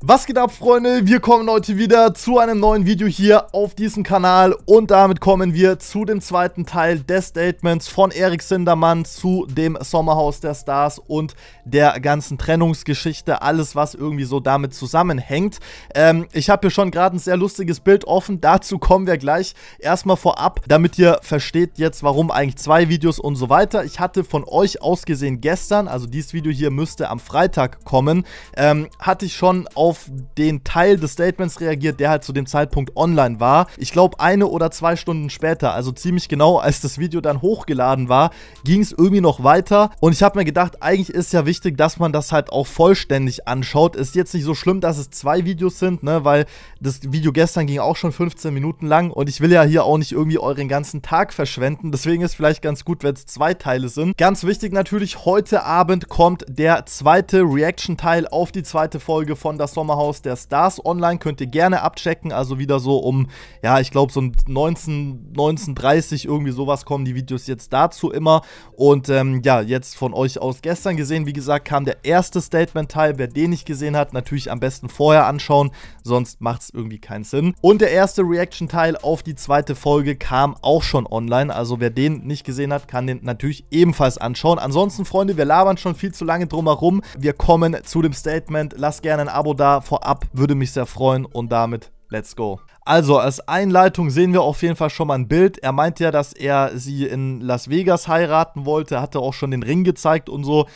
Was geht ab, Freunde? Wir kommen heute wieder zu einem neuen Video hier auf diesem Kanal und damit kommen wir zu dem zweiten Teil des Statements von Erik Sindermann zu dem Sommerhaus der Stars und der ganzen Trennungsgeschichte, alles was irgendwie so damit zusammenhängt. Ähm, ich habe hier schon gerade ein sehr lustiges Bild offen, dazu kommen wir gleich. Erstmal vorab, damit ihr versteht jetzt, warum eigentlich zwei Videos und so weiter. Ich hatte von euch ausgesehen gestern, also dieses Video hier müsste am Freitag kommen, ähm, hatte ich schon auf auf den Teil des Statements reagiert, der halt zu dem Zeitpunkt online war. Ich glaube, eine oder zwei Stunden später, also ziemlich genau, als das Video dann hochgeladen war, ging es irgendwie noch weiter. Und ich habe mir gedacht, eigentlich ist ja wichtig, dass man das halt auch vollständig anschaut. Ist jetzt nicht so schlimm, dass es zwei Videos sind, ne, weil das Video gestern ging auch schon 15 Minuten lang und ich will ja hier auch nicht irgendwie euren ganzen Tag verschwenden. Deswegen ist vielleicht ganz gut, wenn es zwei Teile sind. Ganz wichtig natürlich, heute Abend kommt der zweite Reaction-Teil auf die zweite Folge von Das Sommerhaus der Stars online. Könnt ihr gerne abchecken. Also wieder so um, ja, ich glaube, so um 19, 19.30 irgendwie sowas kommen die Videos jetzt dazu immer. Und ähm, ja, jetzt von euch aus gestern gesehen, wie gesagt, kam der erste Statement-Teil. Wer den nicht gesehen hat, natürlich am besten vorher anschauen, sonst macht es irgendwie keinen Sinn. Und der erste Reaction-Teil auf die zweite Folge kam auch schon online. Also wer den nicht gesehen hat, kann den natürlich ebenfalls anschauen. Ansonsten, Freunde, wir labern schon viel zu lange drumherum. Wir kommen zu dem Statement. Lasst gerne ein Abo da vorab, würde mich sehr freuen und damit let's go. Also, als Einleitung sehen wir auf jeden Fall schon mal ein Bild. Er meinte ja, dass er sie in Las Vegas heiraten wollte, hatte auch schon den Ring gezeigt und so.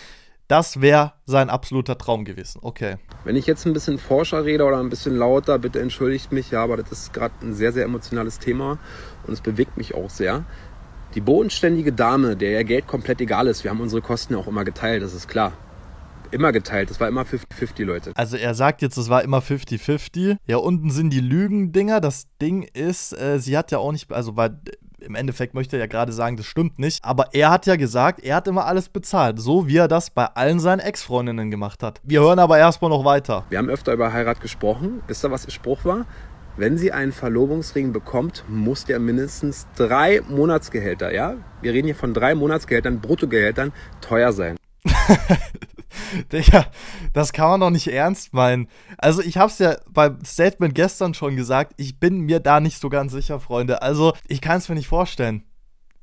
Das wäre sein absoluter Traum gewesen. Okay. Wenn ich jetzt ein bisschen forscher rede oder ein bisschen lauter, bitte entschuldigt mich, ja, aber das ist gerade ein sehr, sehr emotionales Thema und es bewegt mich auch sehr. Die bodenständige Dame, der ihr Geld komplett egal ist, wir haben unsere Kosten ja auch immer geteilt, das ist klar immer geteilt. Das war immer 50-50, Leute. Also er sagt jetzt, es war immer 50-50. Ja, unten sind die Lügendinger. Das Ding ist, äh, sie hat ja auch nicht, also weil äh, im Endeffekt möchte er ja gerade sagen, das stimmt nicht. Aber er hat ja gesagt, er hat immer alles bezahlt, so wie er das bei allen seinen Ex-Freundinnen gemacht hat. Wir hören aber erstmal noch weiter. Wir haben öfter über Heirat gesprochen. Wisst ihr, was der Spruch war? Wenn sie einen Verlobungsring bekommt, muss der mindestens drei Monatsgehälter, ja? Wir reden hier von drei Monatsgehältern, Bruttogehältern, teuer sein. Digga, das kann man doch nicht ernst meinen. Also, ich hab's ja beim Statement gestern schon gesagt, ich bin mir da nicht so ganz sicher, Freunde. Also, ich kann's mir nicht vorstellen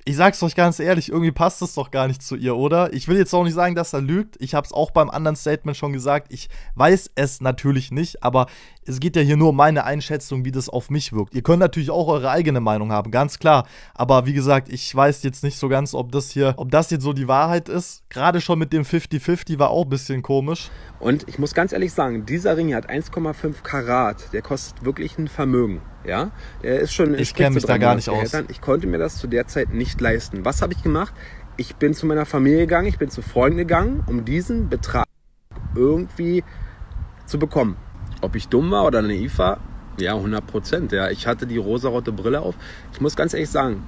ich sag's euch ganz ehrlich, irgendwie passt es doch gar nicht zu ihr, oder? Ich will jetzt auch nicht sagen, dass er lügt. Ich hab's auch beim anderen Statement schon gesagt. Ich weiß es natürlich nicht, aber es geht ja hier nur um meine Einschätzung, wie das auf mich wirkt. Ihr könnt natürlich auch eure eigene Meinung haben, ganz klar. Aber wie gesagt, ich weiß jetzt nicht so ganz, ob das hier, ob das jetzt so die Wahrheit ist. Gerade schon mit dem 50-50 war auch ein bisschen komisch. Und ich muss ganz ehrlich sagen, dieser Ring hier hat 1,5 Karat. Der kostet wirklich ein Vermögen. Ja, er ist schon. Ich kenne mich da gar nicht aus. Ich konnte mir das zu der Zeit nicht leisten. Was habe ich gemacht? Ich bin zu meiner Familie gegangen, ich bin zu Freunden gegangen, um diesen Betrag irgendwie zu bekommen. Ob ich dumm war oder naiv war, ja, 100 Prozent. Ja. Ich hatte die rosarote Brille auf. Ich muss ganz ehrlich sagen,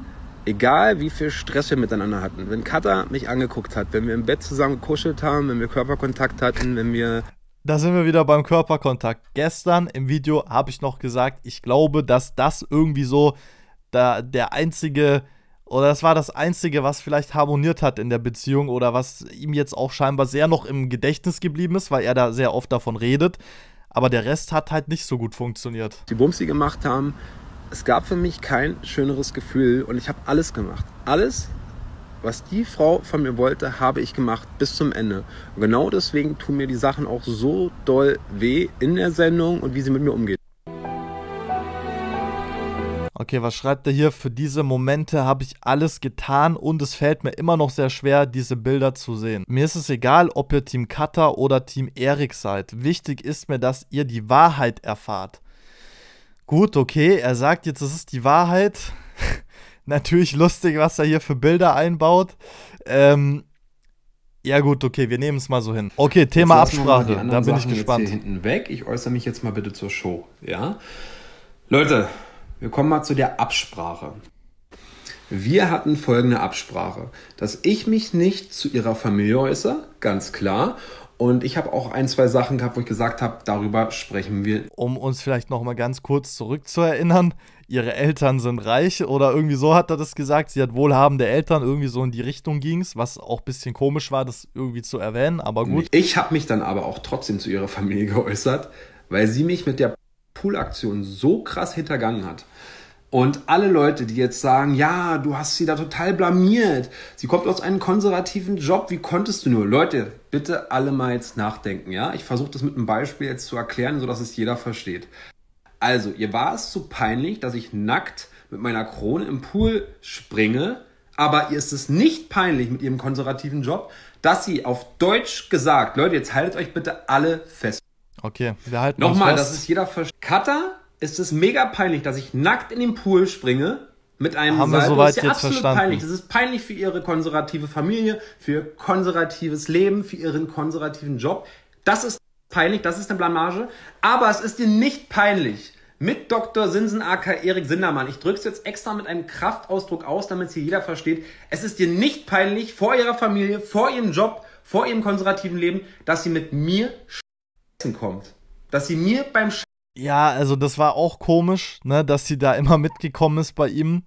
egal wie viel Stress wir miteinander hatten, wenn Kata mich angeguckt hat, wenn wir im Bett zusammen gekuschelt haben, wenn wir Körperkontakt hatten, wenn wir da sind wir wieder beim Körperkontakt. Gestern im Video habe ich noch gesagt, ich glaube, dass das irgendwie so da der einzige oder das war das einzige, was vielleicht harmoniert hat in der Beziehung oder was ihm jetzt auch scheinbar sehr noch im Gedächtnis geblieben ist, weil er da sehr oft davon redet. Aber der Rest hat halt nicht so gut funktioniert. Die Bumsi gemacht haben, es gab für mich kein schöneres Gefühl und ich habe alles gemacht. Alles, was die Frau von mir wollte, habe ich gemacht bis zum Ende. Und genau deswegen tun mir die Sachen auch so doll weh in der Sendung und wie sie mit mir umgeht. Okay, was schreibt er hier? Für diese Momente habe ich alles getan und es fällt mir immer noch sehr schwer, diese Bilder zu sehen. Mir ist es egal, ob ihr Team Cutter oder Team Erik seid. Wichtig ist mir, dass ihr die Wahrheit erfahrt. Gut, okay, er sagt jetzt, es ist die Wahrheit. Natürlich lustig, was er hier für Bilder einbaut. Ähm, ja gut, okay, wir nehmen es mal so hin. Okay, Thema Absprache, da bin Sachen ich gespannt. Jetzt hier hinten weg. Ich äußere mich jetzt mal bitte zur Show, ja? Leute, wir kommen mal zu der Absprache. Wir hatten folgende Absprache, dass ich mich nicht zu ihrer Familie äußere, ganz klar, und ich habe auch ein, zwei Sachen gehabt, wo ich gesagt habe, darüber sprechen wir. Um uns vielleicht nochmal ganz kurz zurückzuerinnern, ihre Eltern sind reich oder irgendwie so hat er das gesagt. Sie hat wohlhabende Eltern, irgendwie so in die Richtung ging es, was auch ein bisschen komisch war, das irgendwie zu erwähnen, aber gut. Ich habe mich dann aber auch trotzdem zu ihrer Familie geäußert, weil sie mich mit der Poolaktion so krass hintergangen hat. Und alle Leute, die jetzt sagen, ja, du hast sie da total blamiert, sie kommt aus einem konservativen Job, wie konntest du nur? Leute, bitte alle mal jetzt nachdenken, ja? Ich versuche das mit einem Beispiel jetzt zu erklären, sodass es jeder versteht. Also, ihr war es zu peinlich, dass ich nackt mit meiner Krone im Pool springe, aber ihr ist es nicht peinlich mit ihrem konservativen Job, dass sie auf Deutsch gesagt, Leute, jetzt haltet euch bitte alle fest. Okay, wir halten Nochmal, uns fest. dass es jeder versteht ist es mega peinlich, dass ich nackt in den Pool springe mit einem Haben Salto. Wir das ist ja absolut peinlich. Das ist peinlich für ihre konservative Familie, für ihr konservatives Leben, für ihren konservativen Job. Das ist peinlich, das ist eine Blamage. Aber es ist dir nicht peinlich. Mit Dr. Sinsen AK Erik Sindermann. Ich drücke es jetzt extra mit einem Kraftausdruck aus, damit es hier jeder versteht. Es ist dir nicht peinlich vor ihrer Familie, vor ihrem Job, vor ihrem konservativen Leben, dass sie mit mir kommt. Dass sie mir beim Sch ja, also das war auch komisch, ne, dass sie da immer mitgekommen ist bei ihm.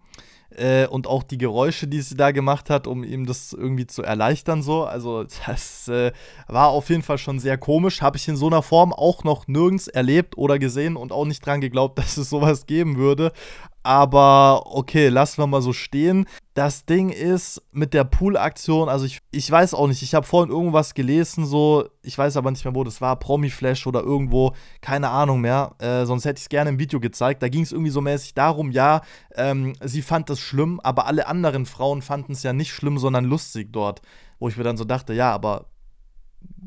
Äh, und auch die Geräusche, die sie da gemacht hat, um ihm das irgendwie zu erleichtern, so. Also, das äh, war auf jeden Fall schon sehr komisch. Habe ich in so einer Form auch noch nirgends erlebt oder gesehen und auch nicht dran geglaubt, dass es sowas geben würde. Aber okay, lassen wir mal so stehen. Das Ding ist mit der Pool-Aktion, also ich, ich weiß auch nicht, ich habe vorhin irgendwas gelesen, so, ich weiß aber nicht mehr, wo das war, Promi-Flash oder irgendwo, keine Ahnung mehr, äh, sonst hätte ich es gerne im Video gezeigt. Da ging es irgendwie so mäßig darum, ja, ähm, sie fand das schlimm, aber alle anderen Frauen fanden es ja nicht schlimm, sondern lustig dort. Wo ich mir dann so dachte, ja, aber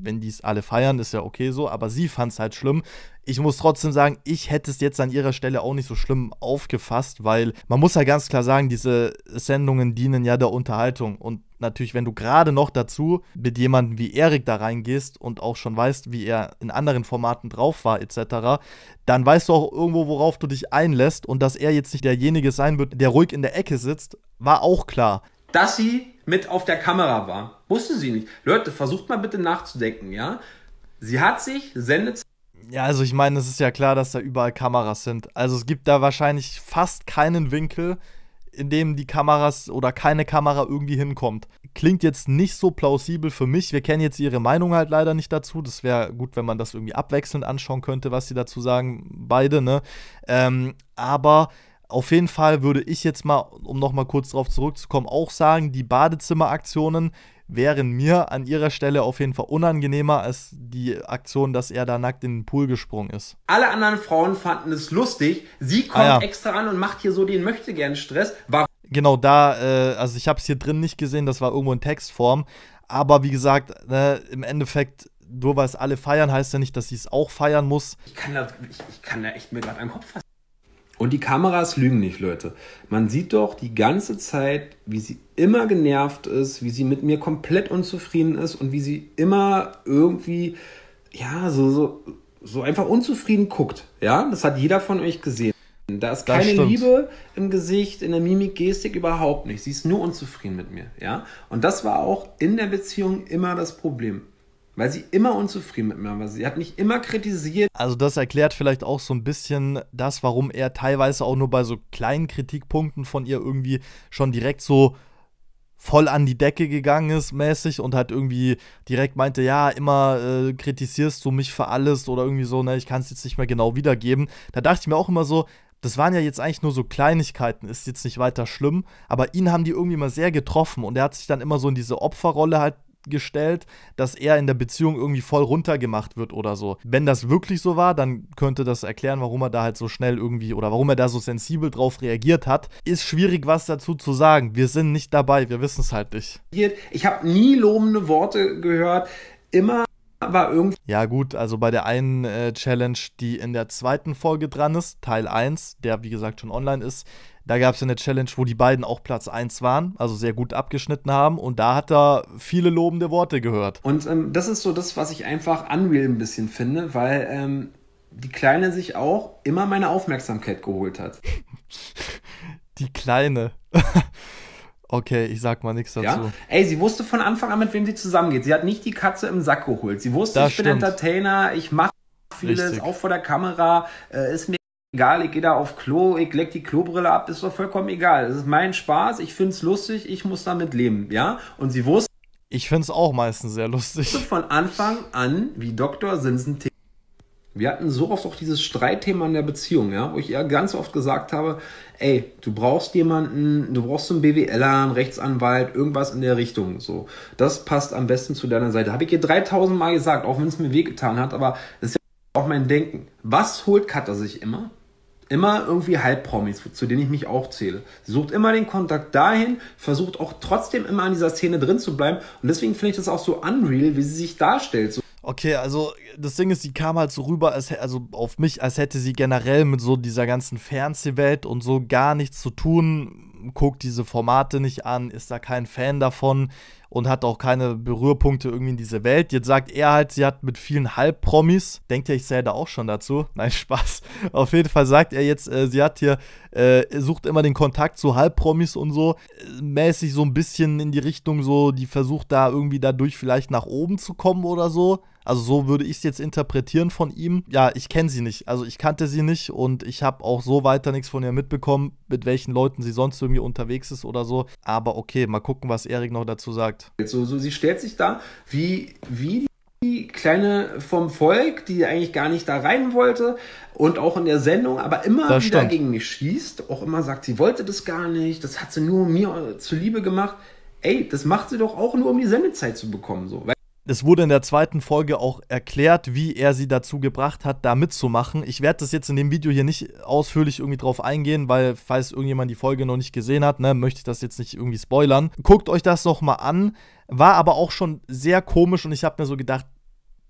wenn die es alle feiern, ist ja okay so, aber sie fand es halt schlimm. Ich muss trotzdem sagen, ich hätte es jetzt an ihrer Stelle auch nicht so schlimm aufgefasst, weil man muss ja ganz klar sagen, diese Sendungen dienen ja der Unterhaltung. Und natürlich, wenn du gerade noch dazu mit jemandem wie Erik da reingehst und auch schon weißt, wie er in anderen Formaten drauf war, etc., dann weißt du auch irgendwo, worauf du dich einlässt und dass er jetzt nicht derjenige sein wird, der ruhig in der Ecke sitzt, war auch klar dass sie mit auf der Kamera war. Wusste sie nicht. Leute, versucht mal bitte nachzudenken, ja? Sie hat sich sendet. Ja, also ich meine, es ist ja klar, dass da überall Kameras sind. Also es gibt da wahrscheinlich fast keinen Winkel, in dem die Kameras oder keine Kamera irgendwie hinkommt. Klingt jetzt nicht so plausibel für mich. Wir kennen jetzt ihre Meinung halt leider nicht dazu. Das wäre gut, wenn man das irgendwie abwechselnd anschauen könnte, was sie dazu sagen, beide, ne? Ähm, aber auf jeden Fall würde ich jetzt mal, um nochmal kurz darauf zurückzukommen, auch sagen, die Badezimmeraktionen wären mir an ihrer Stelle auf jeden Fall unangenehmer als die Aktion, dass er da nackt in den Pool gesprungen ist. Alle anderen Frauen fanden es lustig. Sie kommt ah ja. extra an und macht hier so den Möchtegern-Stress. Genau da, äh, also ich habe es hier drin nicht gesehen, das war irgendwo in Textform. Aber wie gesagt, ne, im Endeffekt nur weil es alle feiern, heißt ja nicht, dass sie es auch feiern muss. Ich kann da, ich, ich kann da echt mir gerade einen Kopf fassen. Und die Kameras lügen nicht, Leute. Man sieht doch die ganze Zeit, wie sie immer genervt ist, wie sie mit mir komplett unzufrieden ist und wie sie immer irgendwie, ja, so, so, so einfach unzufrieden guckt. Ja, das hat jeder von euch gesehen. Da ist keine Liebe im Gesicht, in der Mimik, Gestik überhaupt nicht. Sie ist nur unzufrieden mit mir. Ja, und das war auch in der Beziehung immer das Problem weil sie immer unzufrieden mit mir war. Sie hat mich immer kritisiert. Also das erklärt vielleicht auch so ein bisschen das, warum er teilweise auch nur bei so kleinen Kritikpunkten von ihr irgendwie schon direkt so voll an die Decke gegangen ist mäßig und halt irgendwie direkt meinte, ja, immer äh, kritisierst du mich für alles oder irgendwie so, ne, ich kann es jetzt nicht mehr genau wiedergeben. Da dachte ich mir auch immer so, das waren ja jetzt eigentlich nur so Kleinigkeiten, ist jetzt nicht weiter schlimm, aber ihn haben die irgendwie mal sehr getroffen und er hat sich dann immer so in diese Opferrolle halt gestellt, dass er in der Beziehung irgendwie voll runtergemacht wird oder so. Wenn das wirklich so war, dann könnte das erklären, warum er da halt so schnell irgendwie oder warum er da so sensibel drauf reagiert hat. Ist schwierig, was dazu zu sagen. Wir sind nicht dabei, wir wissen es halt nicht. Ich habe nie lobende Worte gehört. Immer war irgendwie. Ja, gut, also bei der einen äh, Challenge, die in der zweiten Folge dran ist, Teil 1, der wie gesagt schon online ist, da gab es eine Challenge, wo die beiden auch Platz 1 waren, also sehr gut abgeschnitten haben und da hat er viele lobende Worte gehört. Und ähm, das ist so das, was ich einfach Unreal ein bisschen finde, weil ähm, die Kleine sich auch immer meine Aufmerksamkeit geholt hat. die Kleine. Okay, ich sag mal nichts dazu. Ja? Ey, sie wusste von Anfang an, mit wem sie zusammengeht. Sie hat nicht die Katze im Sack geholt. Sie wusste, das ich stimmt. bin Entertainer, ich mache vieles, Richtig. auch vor der Kamera, äh, ist mir egal, ich gehe da auf Klo, ich leck die Klobrille ab, ist doch vollkommen egal. Es ist mein Spaß, ich find's lustig, ich muss damit leben, ja? Und sie wusste. Ich find's auch meistens sehr lustig. Von Anfang an, wie Dr. Sinsen wir hatten so oft auch dieses Streitthema in der Beziehung, ja, wo ich ja ganz oft gesagt habe, ey, du brauchst jemanden, du brauchst einen BWLer, einen Rechtsanwalt, irgendwas in der Richtung, so. Das passt am besten zu deiner Seite. Habe ich dir 3000 Mal gesagt, auch wenn es mir wehgetan hat, aber das ist ja auch mein Denken. Was holt Cutter sich immer? immer irgendwie Halbpromis, zu denen ich mich auch zähle. Sie sucht immer den Kontakt dahin, versucht auch trotzdem immer an dieser Szene drin zu bleiben. Und deswegen finde ich das auch so unreal, wie sie sich darstellt. So Okay, also das Ding ist, sie kam halt so rüber, als, also auf mich, als hätte sie generell mit so dieser ganzen Fernsehwelt und so gar nichts zu tun, guckt diese Formate nicht an, ist da kein Fan davon und hat auch keine Berührpunkte irgendwie in diese Welt. Jetzt sagt er halt, sie hat mit vielen Halbpromis. Denkt er, ich zähle da auch schon dazu? Nein, Spaß. Auf jeden Fall sagt er jetzt, äh, sie hat hier, äh, sucht immer den Kontakt zu Halbpromis und so. Äh, mäßig so ein bisschen in die Richtung so, die versucht da irgendwie dadurch vielleicht nach oben zu kommen oder so. Also so würde ich es jetzt interpretieren von ihm. Ja, ich kenne sie nicht. Also ich kannte sie nicht und ich habe auch so weiter nichts von ihr mitbekommen, mit welchen Leuten sie sonst irgendwie unterwegs ist oder so. Aber okay, mal gucken, was Erik noch dazu sagt. So, so, sie stellt sich da wie, wie die Kleine vom Volk, die eigentlich gar nicht da rein wollte und auch in der Sendung, aber immer das wieder stimmt. gegen mich schießt. Auch immer sagt, sie wollte das gar nicht, das hat sie nur mir zuliebe gemacht. Ey, das macht sie doch auch nur, um die Sendezeit zu bekommen. So. Es wurde in der zweiten Folge auch erklärt, wie er sie dazu gebracht hat, da mitzumachen. Ich werde das jetzt in dem Video hier nicht ausführlich irgendwie drauf eingehen, weil falls irgendjemand die Folge noch nicht gesehen hat, ne, möchte ich das jetzt nicht irgendwie spoilern. Guckt euch das noch mal an. War aber auch schon sehr komisch und ich habe mir so gedacht,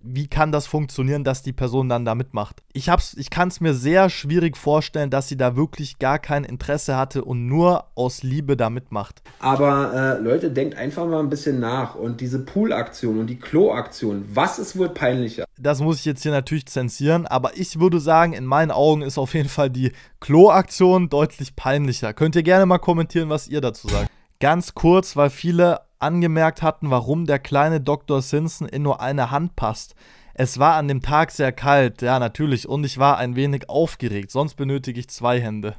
wie kann das funktionieren, dass die Person dann da mitmacht? Ich, ich kann es mir sehr schwierig vorstellen, dass sie da wirklich gar kein Interesse hatte und nur aus Liebe da mitmacht. Aber äh, Leute, denkt einfach mal ein bisschen nach. Und diese Pool-Aktion und die Klo-Aktion, was ist wohl peinlicher? Das muss ich jetzt hier natürlich zensieren, aber ich würde sagen, in meinen Augen ist auf jeden Fall die Klo-Aktion deutlich peinlicher. Könnt ihr gerne mal kommentieren, was ihr dazu sagt. Ganz kurz, weil viele angemerkt hatten, warum der kleine Dr. Simpson in nur eine Hand passt. Es war an dem Tag sehr kalt, ja natürlich, und ich war ein wenig aufgeregt, sonst benötige ich zwei Hände.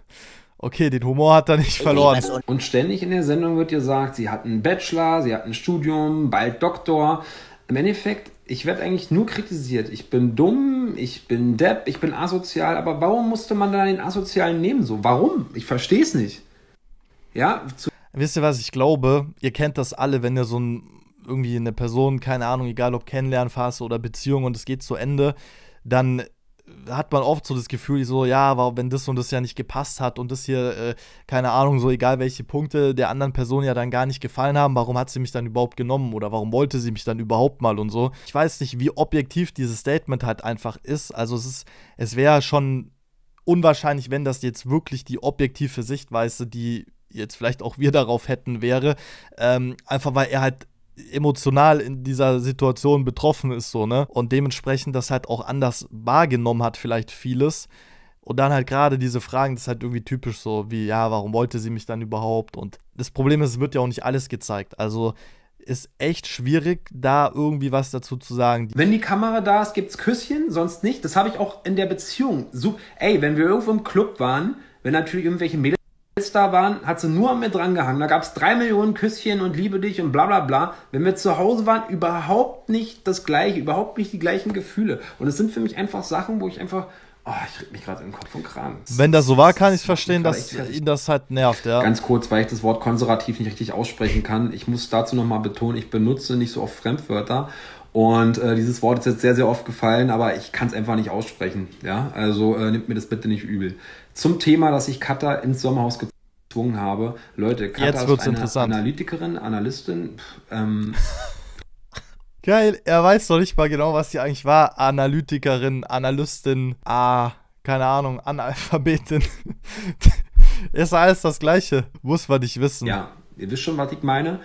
Okay, den Humor hat er nicht verloren. Also und ständig in der Sendung wird gesagt, sie hat einen Bachelor, sie hat ein Studium, bald Doktor. Im Endeffekt, ich werde eigentlich nur kritisiert. Ich bin dumm, ich bin depp, ich bin asozial, aber warum musste man da den Asozialen nehmen so? Warum? Ich verstehe es nicht. Ja, zu wisst ihr was, ich glaube, ihr kennt das alle, wenn ihr so ein, irgendwie eine Person, keine Ahnung, egal ob Kennenlernphase oder Beziehung und es geht zu Ende, dann äh, hat man oft so das Gefühl, so, ja, wenn das und das ja nicht gepasst hat und das hier, äh, keine Ahnung, so egal welche Punkte der anderen Person ja dann gar nicht gefallen haben, warum hat sie mich dann überhaupt genommen oder warum wollte sie mich dann überhaupt mal und so. Ich weiß nicht, wie objektiv dieses Statement halt einfach ist. Also es ist, es wäre schon unwahrscheinlich, wenn das jetzt wirklich die objektive Sichtweise, die jetzt vielleicht auch wir darauf hätten, wäre, ähm, einfach weil er halt emotional in dieser Situation betroffen ist, so, ne? Und dementsprechend das halt auch anders wahrgenommen hat, vielleicht vieles. Und dann halt gerade diese Fragen, das ist halt irgendwie typisch so, wie, ja, warum wollte sie mich dann überhaupt? Und das Problem ist, es wird ja auch nicht alles gezeigt. Also ist echt schwierig, da irgendwie was dazu zu sagen. Wenn die Kamera da ist, gibt's Küsschen, sonst nicht. Das habe ich auch in der Beziehung. So, ey, wenn wir irgendwo im Club waren, wenn natürlich irgendwelche Mädels da waren, hat sie nur an mir dran gehangen. Da gab es drei Millionen Küsschen und Liebe dich und bla bla bla. Wenn wir zu Hause waren, überhaupt nicht das Gleiche, überhaupt nicht die gleichen Gefühle. Und es sind für mich einfach Sachen, wo ich einfach Oh, ich reg mich gerade im Kopf und Kram. Wenn das so war, kann ich verstehen, dass ihn das halt nervt, ja. Ganz kurz, weil ich das Wort konservativ nicht richtig aussprechen kann. Ich muss dazu nochmal betonen, ich benutze nicht so oft Fremdwörter. Und äh, dieses Wort ist jetzt sehr, sehr oft gefallen, aber ich kann es einfach nicht aussprechen. Ja, also äh, nimmt mir das bitte nicht übel. Zum Thema, dass ich Kata ins Sommerhaus gezwungen habe. Leute, Kata ist eine Analytikerin, Analystin. Pff, ähm, Geil, er weiß noch nicht mal genau, was sie eigentlich war. Analytikerin, Analystin, ah, keine Ahnung, Analphabetin. ist alles das Gleiche, muss man nicht wissen. Ja, ihr wisst schon, was ich meine.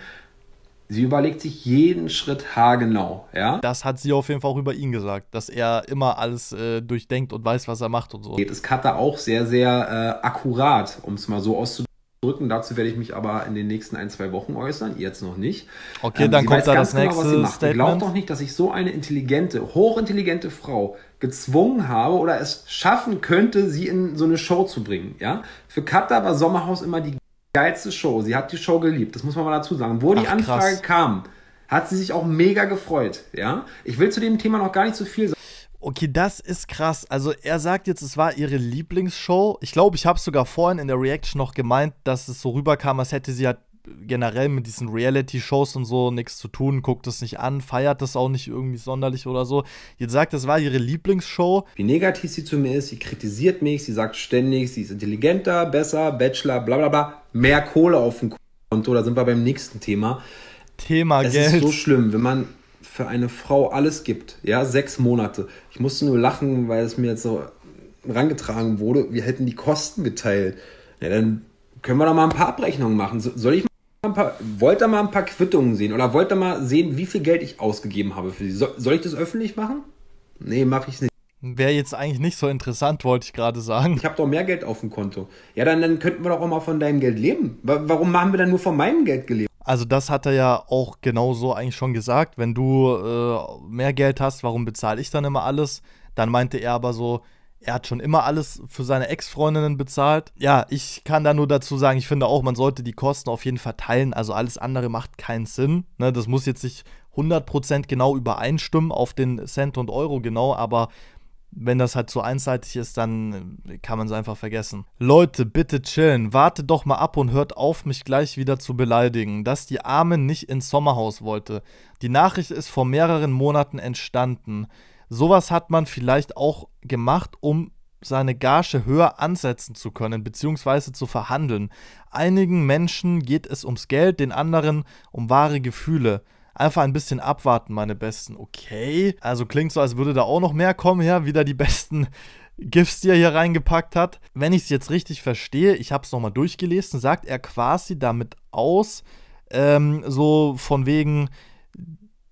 Sie überlegt sich jeden Schritt haargenau, ja? Das hat sie auf jeden Fall auch über ihn gesagt, dass er immer alles äh, durchdenkt und weiß, was er macht und so. Es hat da auch sehr, sehr äh, akkurat, um es mal so auszudrücken drücken. Dazu werde ich mich aber in den nächsten ein, zwei Wochen äußern. Jetzt noch nicht. Okay, ähm, dann kommt da das genau, nächste genau, Statement. Glaubt doch nicht, dass ich so eine intelligente, hochintelligente Frau gezwungen habe oder es schaffen könnte, sie in so eine Show zu bringen. Ja? Für Katha war Sommerhaus immer die geilste Show. Sie hat die Show geliebt. Das muss man mal dazu sagen. Wo die Anfrage krass. kam, hat sie sich auch mega gefreut. Ja? Ich will zu dem Thema noch gar nicht so viel sagen. Okay, das ist krass. Also er sagt jetzt, es war ihre Lieblingsshow. Ich glaube, ich habe es sogar vorhin in der Reaction noch gemeint, dass es so rüberkam, als hätte sie halt generell mit diesen Reality-Shows und so nichts zu tun, guckt es nicht an, feiert das auch nicht irgendwie sonderlich oder so. Jetzt sagt, das war ihre Lieblingsshow. Wie negativ sie zu mir ist, sie kritisiert mich, sie sagt ständig, sie ist intelligenter, besser, Bachelor, bla bla bla, mehr Kohle auf dem Konto, da sind wir beim nächsten Thema. Thema es Geld. Es ist so schlimm, wenn man für eine Frau alles gibt. Ja, sechs Monate. Ich musste nur lachen, weil es mir jetzt so rangetragen wurde. Wir hätten die Kosten geteilt. Ja, dann können wir doch mal ein paar Abrechnungen machen. Soll ich mal ein paar, wollt ihr mal ein paar Quittungen sehen oder wollt ihr mal sehen, wie viel Geld ich ausgegeben habe für sie? soll, soll ich das öffentlich machen? Nee, mache ich nicht. Wäre jetzt eigentlich nicht so interessant, wollte ich gerade sagen. Ich habe doch mehr Geld auf dem Konto. Ja, dann, dann könnten wir doch auch mal von deinem Geld leben. Warum haben wir dann nur von meinem Geld gelebt? Also das hat er ja auch genau so eigentlich schon gesagt. Wenn du äh, mehr Geld hast, warum bezahle ich dann immer alles? Dann meinte er aber so, er hat schon immer alles für seine Ex-Freundinnen bezahlt. Ja, ich kann da nur dazu sagen, ich finde auch, man sollte die Kosten auf jeden Fall teilen. Also alles andere macht keinen Sinn. Ne, das muss jetzt nicht 100% genau übereinstimmen auf den Cent und Euro genau, aber wenn das halt so einseitig ist, dann kann man es einfach vergessen. Leute, bitte chillen. Wartet doch mal ab und hört auf, mich gleich wieder zu beleidigen, dass die Arme nicht ins Sommerhaus wollte. Die Nachricht ist vor mehreren Monaten entstanden. Sowas hat man vielleicht auch gemacht, um seine Gage höher ansetzen zu können bzw. zu verhandeln. Einigen Menschen geht es ums Geld, den anderen um wahre Gefühle. Einfach ein bisschen abwarten, meine Besten. Okay. Also klingt so, als würde da auch noch mehr kommen, ja. Wieder die besten Gifts, die er hier reingepackt hat. Wenn ich es jetzt richtig verstehe, ich habe es nochmal durchgelesen, sagt er quasi damit aus, ähm, so von wegen,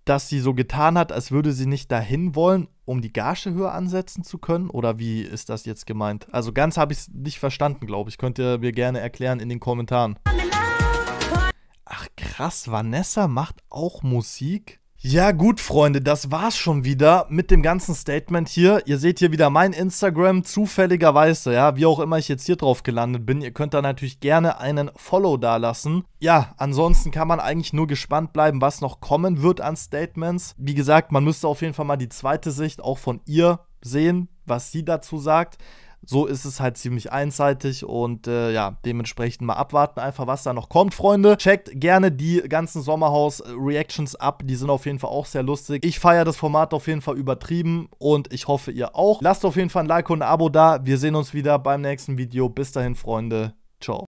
dass sie so getan hat, als würde sie nicht dahin wollen, um die Gage höher ansetzen zu können? Oder wie ist das jetzt gemeint? Also ganz habe ich es nicht verstanden, glaube ich. Könnt ihr mir gerne erklären in den Kommentaren. Ach krass, Vanessa macht auch Musik. Ja gut, Freunde, das war's schon wieder mit dem ganzen Statement hier. Ihr seht hier wieder mein Instagram, zufälligerweise, ja, wie auch immer ich jetzt hier drauf gelandet bin. Ihr könnt da natürlich gerne einen Follow dalassen. Ja, ansonsten kann man eigentlich nur gespannt bleiben, was noch kommen wird an Statements. Wie gesagt, man müsste auf jeden Fall mal die zweite Sicht auch von ihr sehen, was sie dazu sagt. So ist es halt ziemlich einseitig und äh, ja, dementsprechend mal abwarten einfach, was da noch kommt, Freunde. Checkt gerne die ganzen Sommerhaus-Reactions ab, die sind auf jeden Fall auch sehr lustig. Ich feiere das Format auf jeden Fall übertrieben und ich hoffe, ihr auch. Lasst auf jeden Fall ein Like und ein Abo da. Wir sehen uns wieder beim nächsten Video. Bis dahin, Freunde. Ciao.